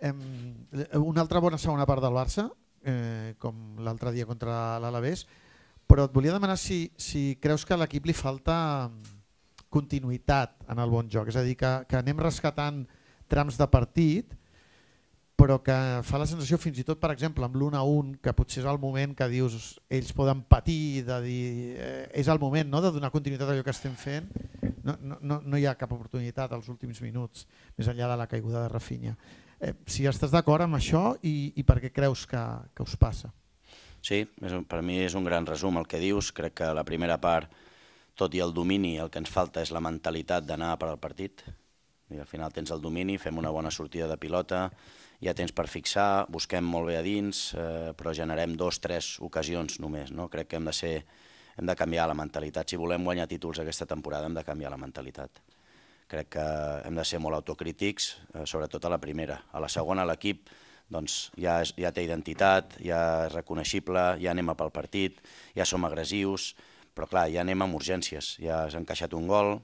Eh, una altra bona segona part del Barça, eh, com l'altre dia contra l'Alavés, però et volia demanar si, si creus que a l'equip li falta mm, continuïtat en el bon joc, és a dir, que, que anem rescatant trams de partit, però que fa la sensació fins i tot, per exemple, amb l'1-1, que potser és el moment que dius ells poden patir, de dir, eh, és el moment no? de donar continuïtat a allò que estem fent, no, no, no hi ha cap oportunitat als últims minuts, més enllà de la caiguda de Rafinha. Eh, si estàs d'acord amb això i, i per què creus que, que us passa? Sí, és, per mi és un gran resum el que dius. Crec que la primera part, tot i el domini, el que ens falta és la mentalitat d'anar per al partit. I al final tens el domini, fem una bona sortida de pilota, ja tens per fixar, busquem molt bé a dins, eh, però generem dos, tres ocasions només. No? Crec que hem de, ser, hem de canviar la mentalitat. Si volem guanyar títols aquesta temporada hem de canviar la mentalitat. Crec que hem de ser molt autocrítics, eh, sobretot a la primera. A la segona, l'equip doncs, ja, ja té identitat, ja és reconeixible, ja anem a pel partit, ja som agressius, però clar, ja anem amb urgències, ja has encaixat un gol,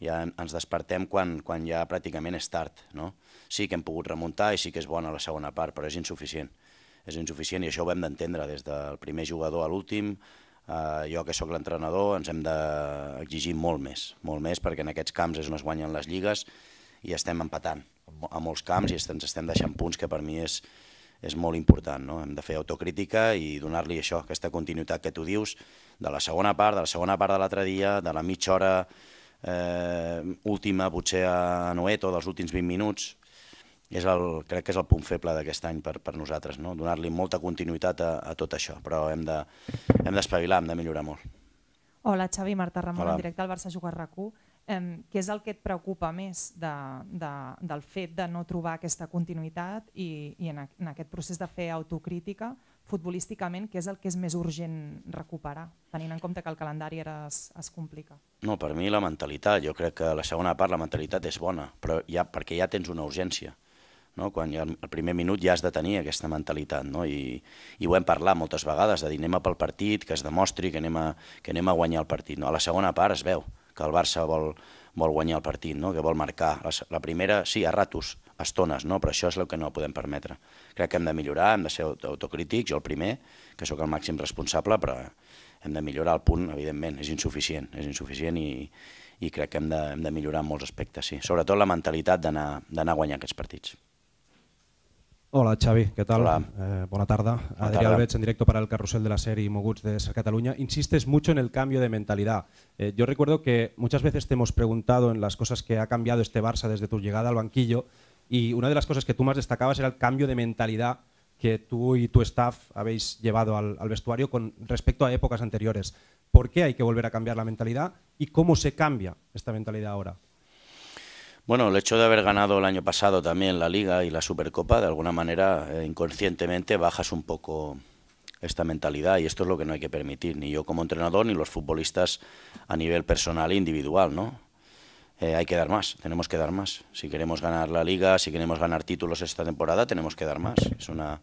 ja ens despertem quan, quan ja pràcticament és tard. No? Sí que hem pogut remuntar i sí que és bona la segona part, però és insuficient. És insuficient i això ho hem d'entendre des del primer jugador a l'últim, eh, jo que sóc l'entrenador ens hem d'exigir molt més, molt més perquè en aquests camps és on es guanyen les lligues i estem empatant a molts camps i ens estem deixant punts que per mi és, és molt important. No? Hem de fer autocrítica i donar-li això, aquesta continuïtat que tu dius, de la segona part, de la segona part de l'altre dia, de la mitja hora eh, última, potser a Noeto, dels últims 20 minuts, és el, crec que és el punt feble d'aquest any per, per nosaltres, no? donar-li molta continuïtat a, a tot això, però hem d'espavilar, de, hem, hem de millorar molt. Hola Xavi, Marta Ramon, Hola. en directe al Barça Jugar RAC1. Eh, què és el que et preocupa més de, de, del fet de no trobar aquesta continuïtat i, i en, a, en aquest procés de fer autocrítica, futbolísticament, què és el que és més urgent recuperar, tenint en compte que el calendari ara es, es complica? No, per mi la mentalitat. Jo crec que la segona part, la mentalitat és bona, però ja, perquè ja tens una urgència no? quan ja el primer minut ja has de tenir aquesta mentalitat, no? I, i ho hem parlat moltes vegades, de dir anem a pel partit, que es demostri que anem a, que anem a guanyar el partit. No? A la segona part es veu que el Barça vol, vol guanyar el partit, no? que vol marcar. La, la primera, sí, a ratos, a estones, no? però això és el que no podem permetre. Crec que hem de millorar, hem de ser autocrítics, jo el primer, que sóc el màxim responsable, però hem de millorar el punt, evidentment, és insuficient, és insuficient i, i crec que hem de, hem de millorar en molts aspectes, sí. Sobretot la mentalitat d'anar a guanyar aquests partits. Hola Xavi, ¿qué tal? Hola. Eh, Adrián Adrià en directo para el carrusel de la serie Moguts de Ser Cataluña. Insistes mucho en el cambio de mentalidad. Eh, yo recuerdo que muchas veces te hemos preguntado en las cosas que ha cambiado este Barça desde tu llegada al banquillo y una de las cosas que tú más destacabas era el cambio de mentalidad que tú y tu staff habéis llevado al vestuario con respecto a épocas anteriores. ¿Por qué hay que volver a cambiar la mentalidad y cómo se cambia esta mentalidad ahora? Bueno, el hecho de haber ganado el año pasado también la Liga y la Supercopa, de alguna manera, eh, inconscientemente bajas un poco esta mentalidad y esto es lo que no hay que permitir, ni yo como entrenador ni los futbolistas a nivel personal e individual, ¿no? Eh, hay que dar más, tenemos que dar más. Si queremos ganar la liga, si queremos ganar títulos esta temporada, tenemos que dar más. Es una,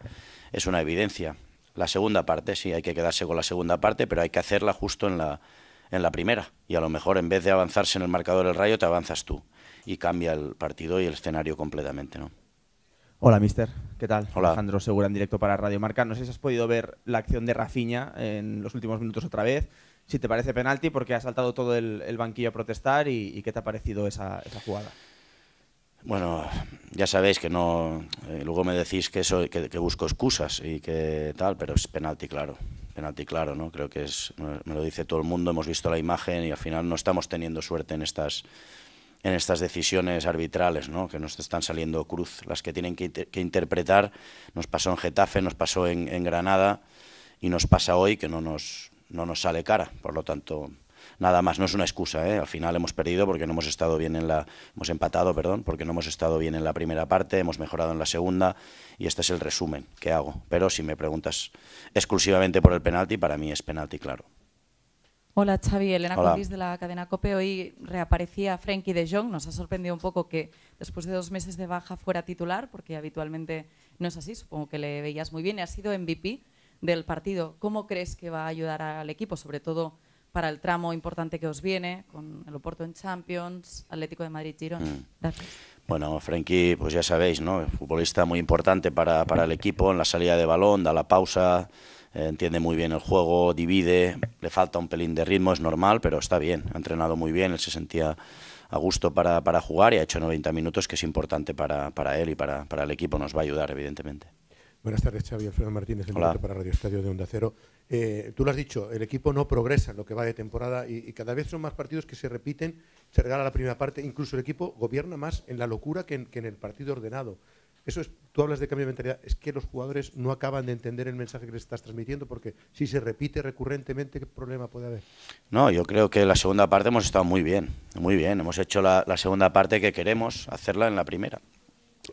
es una evidencia. La segunda parte, sí, hay que quedarse con la segunda parte, pero hay que hacerla justo en la, en la primera. Y a lo mejor en vez de avanzarse en el marcador del rayo, te avanzas tú y cambia el partido y el escenario completamente, ¿no? Hola, mister. ¿Qué tal? Hola. Alejandro Segura en directo para Radio Marca. No sé si has podido ver la acción de Rafinha en los últimos minutos otra vez. Si te parece penalti, porque ha saltado todo el, banquillo a protestar y, qué te ha parecido esa, jugada. Bueno, ya sabéis que no. Eh, luego me decís que, que, busco excusas y que tal, pero es penalti, claro. Penalti, claro, ¿no? Creo que es. Me lo dice todo el mundo, hemos visto la imagen y al final no estamos teniendo suerte en estas en estas decisiones arbitrales, ¿no? que nos están saliendo cruz, las que tienen que, interpretar. Nos pasó en Getafe, nos pasó en, Granada y nos pasa hoy que no nos, no nos sale cara. Por lo tanto, nada más, no es una excusa, ¿eh? al final hemos perdido porque no hemos estado bien en la hemos empatado, perdón, porque no hemos estado bien en la primera parte, hemos mejorado en la segunda y este es el resumen que hago, pero si me preguntas exclusivamente por el penalti, para mí es penalti, claro. Hola Xavi, Elena Cortis de la cadena COPE. Hoy reaparecía Frenkie de Jong. Nos ha sorprendido un poco que después de dos meses de baja fuera titular, porque habitualmente no es así, supongo que le veías muy bien. Ha sido MVP del partido. ¿Cómo crees que va a ayudar al equipo, sobre todo para el tramo importante que os viene, con el Oporto en Champions, Atlético de Madrid-Girón? Mm. Bueno, Frenkie, pues ya sabéis, ¿no? futbolista muy importante para, para el equipo en la salida de balón, da la pausa entiende muy bien el juego, divide, le falta un pelín de ritmo, es normal, pero está bien, ha entrenado muy bien, él se sentía a gusto para, jugar y ha hecho 90 minutos, que es importante para, él y para, el equipo, nos va a ayudar, evidentemente. Buenas tardes, Xavi. Alfredo Martínez, el para Radio Estadio de Onda Cero. Eh, tú lo has dicho, el equipo no progresa en lo que va de temporada y, cada vez son más partidos que se repiten, se regala la primera parte, incluso el equipo gobierna más en la locura que en el partido ordenado. Eso es, tú hablas de cambio de mentalidad, es que los jugadores no acaban de entender el mensaje que les estás transmitiendo, porque si se repite recurrentemente, ¿qué problema puede haber? No, yo creo que la segunda parte hemos estado muy bien, muy bien. Hemos hecho la, segunda parte que queremos hacerla en la primera.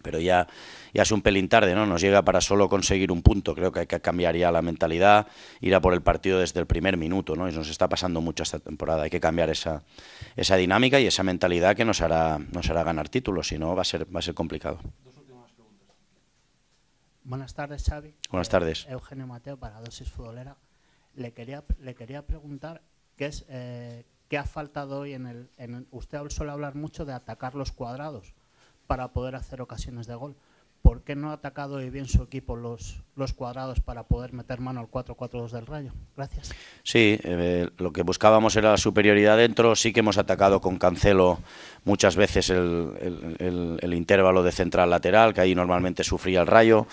Pero ya, ya es un pelín tarde, ¿no? Nos llega para solo conseguir un punto. Creo que hay que cambiar ya la mentalidad, ir a por el partido desde el primer minuto, ¿no? Y nos está pasando mucho esta temporada. Hay que cambiar esa, esa dinámica y esa mentalidad que nos hará, nos hará ganar títulos, si no va a ser, va a ser complicado. Buenas tardes, Xavi. Buenas tardes. Eh, Eugenio Mateo para Dosis Futbolera. Le quería, le quería preguntar qué es eh, qué ha faltado hoy en el, en el... Usted suele hablar mucho de atacar los cuadrados para poder hacer ocasiones de gol. ¿por qué no ha atacado bien su equipo los, cuadrados para poder meter mano al 4-4-2 del Rayo? Gracias. Sí, eh, lo que buscábamos era la superioridad dentro. Sí que hemos atacado con Cancelo muchas veces el, el intervalo de central lateral, que ahí normalmente sufría el Rayo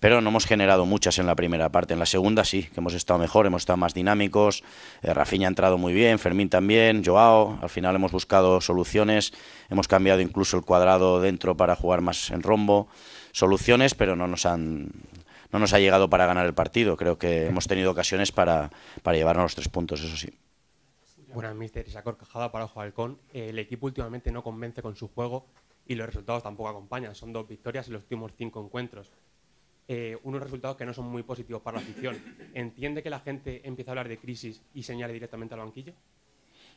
pero no hemos generado muchas en la primera parte. En la segunda sí, que hemos estado mejor, hemos estado más dinámicos, eh, ha entrado muy bien, Fermín también, Joao, al final hemos buscado soluciones, hemos cambiado incluso el cuadrado dentro para jugar más en rombo, soluciones, pero no nos han no nos ha llegado para ganar el partido. Creo que hemos tenido ocasiones para, para llevarnos los tres puntos, eso sí. Buenas, mister. Esa corcajada para Ojo El equipo últimamente no convence con su juego y los resultados tampoco acompañan. Son dos victorias en los últimos cinco encuentros. Eh, unos resultados que no son muy positivos para la afición. ¿Entiende que la gente empieza a hablar de crisis y señale directamente al banquillo?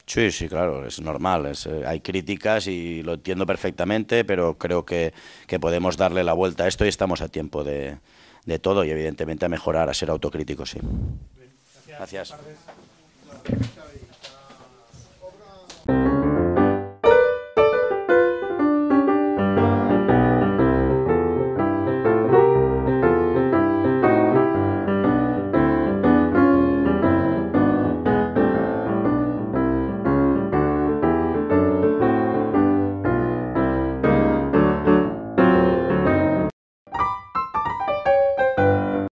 Sí, sí, claro, es normal. Eh, hay críticas y lo entiendo perfectamente, pero creo que, podemos darle la vuelta a esto y estamos a tiempo de, todo y evidentemente a mejorar, a ser autocríticos, sí. gracias.